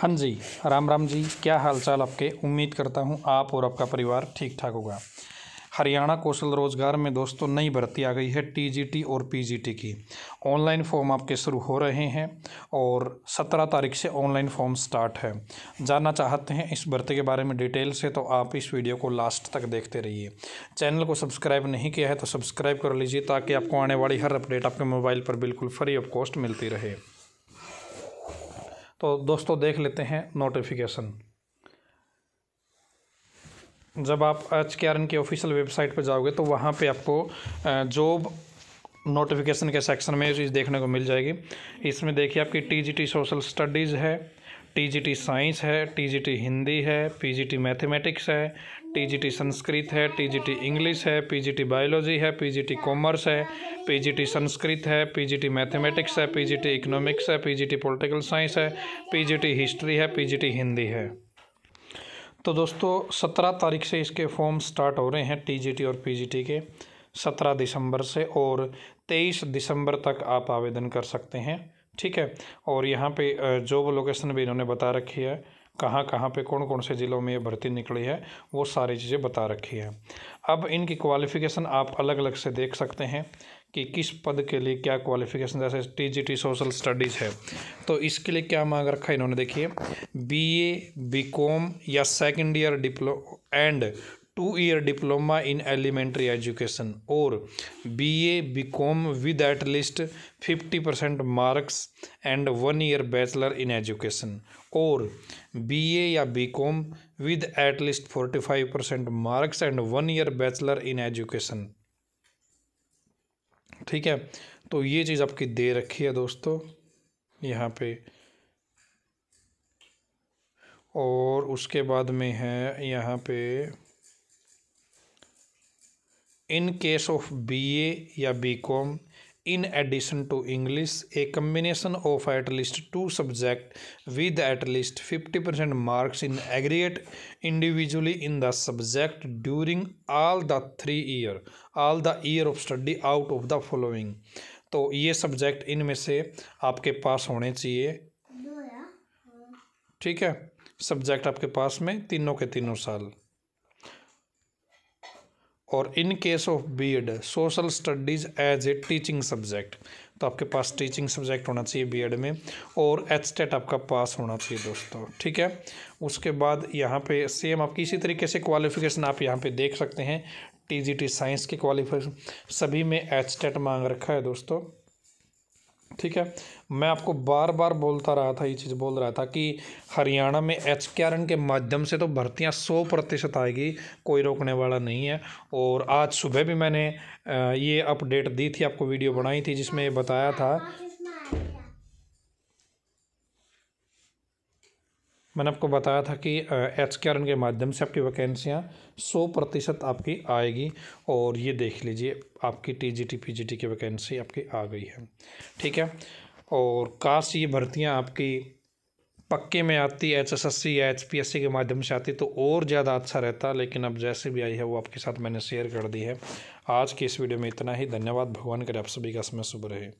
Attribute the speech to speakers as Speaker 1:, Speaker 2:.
Speaker 1: हाँ जी राम राम जी क्या हालचाल आपके उम्मीद करता हूँ आप और आपका परिवार ठीक ठाक होगा हरियाणा कौशल रोजगार में दोस्तों नई भर्ती आ गई है टीजीटी और पीजीटी की ऑनलाइन फॉर्म आपके शुरू हो रहे हैं और सत्रह तारीख से ऑनलाइन फॉर्म स्टार्ट है जानना चाहते हैं इस भर्ती के बारे में डिटेल से तो आप इस वीडियो को लास्ट तक देखते रहिए चैनल को सब्सक्राइब नहीं किया है तो सब्सक्राइब कर लीजिए ताकि आपको आने वाली हर अपडेट आपके मोबाइल पर बिल्कुल फ्री ऑफ कॉस्ट मिलती रहे तो दोस्तों देख लेते हैं नोटिफिकेशन जब आप एच के आर एन की ऑफिशियल वेबसाइट पर जाओगे तो वहाँ पे आपको जॉब नोटिफिकेशन के सेक्शन में ये चीज़ देखने को मिल जाएगी इसमें देखिए आपकी T G T social studies है टीजीटी साइंस है टीजीटी हिंदी है पीजीटी मैथमेटिक्स है टीजीटी संस्कृत है टीजीटी इंग्लिश है पीजीटी बायोलॉजी है पीजीटी कॉमर्स है पीजीटी संस्कृत है पीजीटी मैथमेटिक्स है पीजीटी इकोनॉमिक्स है पीजीटी पॉलिटिकल साइंस है पीजीटी हिस्ट्री है पीजीटी हिंदी है तो दोस्तों सत्रह तारीख से इसके फॉर्म स्टार्ट हो रहे हैं टीजीटी और पीजीटी के सत्रह दिसंबर से और तेईस दिसंबर तक आप आवेदन कर सकते हैं ठीक है और यहाँ पे जॉब लोकेशन भी इन्होंने बता रखी है कहाँ कहाँ पे कौन कौन से ज़िलों में ये भर्ती निकली है वो सारी चीज़ें बता रखी है अब इनकी क्वालिफ़िकेशन आप अलग अलग से देख सकते हैं कि किस पद के लिए क्या क्वालिफ़िकेशन जैसे टीजीटी सोशल स्टडीज़ है तो इसके लिए क्या मांग रखा है इन्होंने देखिए बीए बीकॉम या second year diplo and two year diploma in elementary education और B A B com with at least fifty percent marks and one year bachelor in education और बी ए या B com with at least forty five percent marks and one year bachelor in education ठीक है तो ये चीज़ आपकी दे रखी है दोस्तों यहाँ पे और उसके बाद में है यहाँ पे in case of B A या B com in addition to English a combination of at least two subject with at least fifty percent marks in aggregate individually in the subject during all the three year all the year of study out of the following तो ये subject in में से आपके पास होने चाहिए ठीक है subject आपके पास में तीनों के तीनों साल और in case of BEd social studies as a teaching subject तो आपके पास टीचिंग सब्जेक्ट होना चाहिए बीएड e में और एच टेट आपका पास होना चाहिए दोस्तों ठीक है उसके बाद यहाँ पे सेम आपकी इसी तरीके से क्वालिफिकेशन आप यहाँ पे देख सकते हैं टीजीटी साइंस की क्वालिफिकेशन सभी में एच टेट मांग रखा है दोस्तों ठीक है मैं आपको बार बार बोलता रहा था ये चीज़ बोल रहा था कि हरियाणा में एच के आर एन के माध्यम से तो भर्तियां सौ प्रतिशत आएगी कोई रोकने वाला नहीं है और आज सुबह भी मैंने ये अपडेट दी थी आपको वीडियो बनाई थी जिसमें ये बताया था हाँ, मैंने आपको बताया था कि एच के आर के माध्यम से आपकी वैकेंसियाँ सौ प्रतिशत आपकी आएगी और ये देख लीजिए आपकी T G T P G T की वैकेंसी आपकी आ गई है ठीक है और काश ये भर्तियाँ आपकी पक्के में आती एच एस एस सी या एच पी एस सी के माध्यम से आती तो और ज़्यादा अच्छा रहता लेकिन अब जैसे भी आई है वो आपके साथ मैंने शेयर कर दी है आज की इस वीडियो में इतना ही धन्यवाद भगवान करे आप सभी का समय शुभ रहे